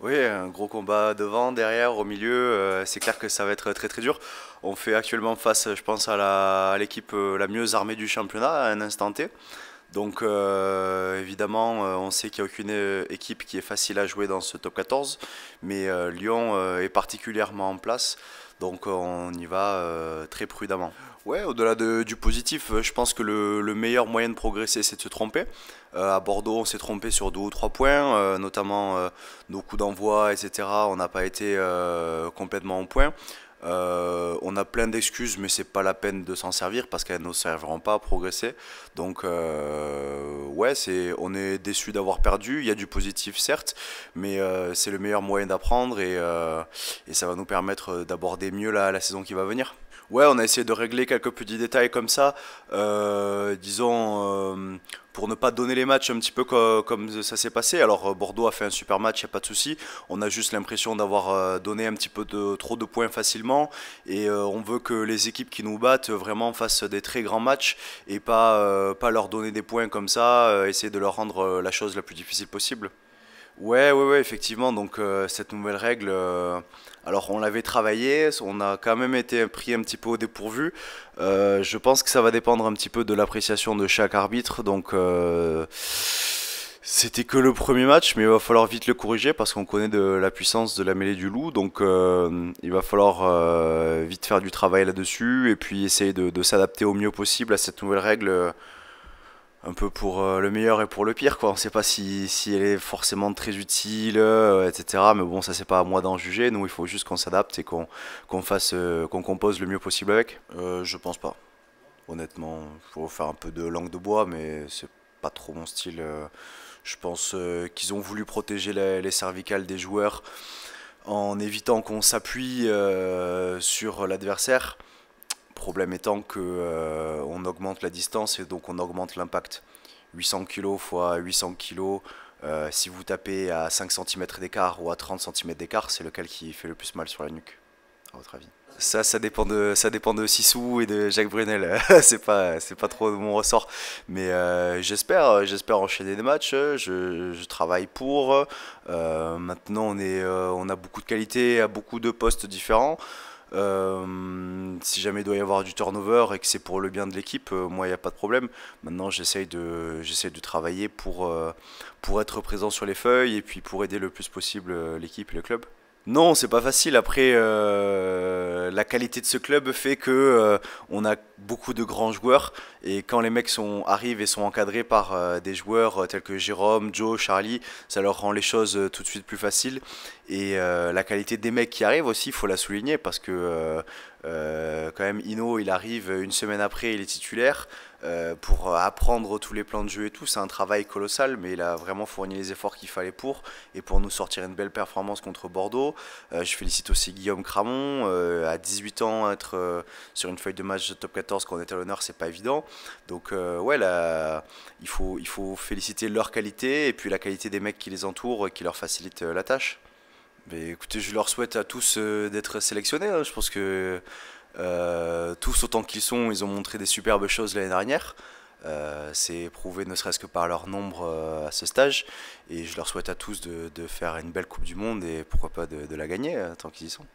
Oui, un gros combat devant, derrière, au milieu. Euh, c'est clair que ça va être très très dur. On fait actuellement face, je pense, à l'équipe euh, la, mieux armée du championnat à un instant T. Donc euh, évidemment, on sait qu'il n'y a aucune équipe qui est facile à jouer dans ce top 14, mais Lyon est particulièrement en place, donc on y va très prudemment. Ouais, au-delà du positif, euh, je pense que le, meilleur moyen de progresser, c'est de se tromper. Euh, à Bordeaux, on s'est trompé sur deux ou trois points, euh, notamment nos coups d'envoi, etc. On n'a pas été complètement en point. on a plein d'excuses, mais c'est pas la peine de s'en servir parce qu'elles ne serviront pas à progresser. Donc, ouais, c'est, on est déçu d'avoir perdu. Il y a du positif, certes, mais c'est le meilleur moyen d'apprendre et, ça va nous permettre d'aborder mieux la saison qui va venir ouais, on a essayé de régler quelques petits détails comme ça, euh, disons, euh, pour ne pas donner les matchs un petit peu comme ça s'est passé. Alors euh, Bordeaux a fait un super match, il n'y a pas de souci. On a juste l'impression d'avoir donné un petit peu trop de points facilement. Et on veut que les équipes qui nous battent vraiment fassent des très grands matchs et pas, pas leur donner des points comme ça, essayer de leur rendre la chose la plus difficile possible. Ouais, ouais, ouais, effectivement. Donc euh, cette nouvelle règle, euh, alors on l'avait travaillée, on a quand même été pris un petit peu au dépourvu. Euh, je pense que ça va dépendre un petit peu de l'appréciation de chaque arbitre. Donc c'était que le premier match, mais il va falloir vite le corriger parce qu'on connaît de la puissance de la mêlée du loup. Donc il va falloir vite faire du travail là-dessus et puis essayer de s'adapter au mieux possible à cette nouvelle règle un peu pour euh, le meilleur et pour le pire quoi. On sait pas si, si elle est forcément très utile, euh, etc. Mais bon, ça c'est pas à moi d'en juger. Nous, il faut juste qu'on s'adapte et qu'on qu'on fasse, euh, qu'on compose le mieux possible avec. Euh, je pense pas. Honnêtement, il faut faire un peu de langue de bois, mais c'est pas trop mon style. Je pense qu'ils ont voulu protéger les cervicales des joueurs en évitant qu'on s'appuie sur l'adversaire Problème étant que euh, on augmente la distance et donc on augmente l'impact. 800 kg x 800 kg, si vous tapez à 5 cm d'écart ou à 30 cm d'écart, c'est lequel qui fait le plus mal sur la nuque, à votre avis ça, ça dépend de, ça dépend de Sissou et de Jacques Brunel. c'est pas, c'est pas trop de mon ressort. Mais euh, j'espère, j'espère enchaîner des matchs. Je, travaille pour. Euh, maintenant, on est, on a beaucoup de qualités à beaucoup de postes différents. Euh, si jamais il doit y avoir du turnover et que c'est pour le bien de l'équipe, euh, moi, il n'y a pas de problème. Maintenant, j'essaye de, de travailler pour, euh, pour être présent sur les feuilles et puis pour aider le plus possible l'équipe et le club. Non, c'est pas facile. Après, la qualité de ce club fait que on a beaucoup de grands joueurs. Et quand les mecs sont, arrivent et sont encadrés par euh, des joueurs euh, tels que Jérôme, Joe, Charlie, ça leur rend les choses euh, tout de suite plus faciles. Et la qualité des mecs qui arrivent aussi, il faut la souligner parce que quand même Ino, il arrive une semaine après, il est titulaire. pour apprendre tous les plans de jeu et tout, c'est un travail colossal, mais il a vraiment fourni les efforts qu'il fallait pour, et pour nous sortir une belle performance contre Bordeaux. je félicite aussi Guillaume Cramon, à 18 ans, être sur une feuille de match de top 4 quand qu'on était à l'honneur, c'est pas évident. Donc euh, ouais, il faut, il faut féliciter leur qualité et puis la qualité des mecs qui les entourent, qui leur facilitent euh, la tâche. Mais écoutez, je leur souhaite à tous euh, d'être sélectionnés. Hein. Je pense que tous autant qu'ils sont, ils ont montré des superbes choses l'année dernière. c'est prouvé ne serait-ce que par leur nombre à ce stage. Et je leur souhaite à tous de, faire une belle Coupe du Monde et pourquoi pas de, la gagner tant qu'ils y sont.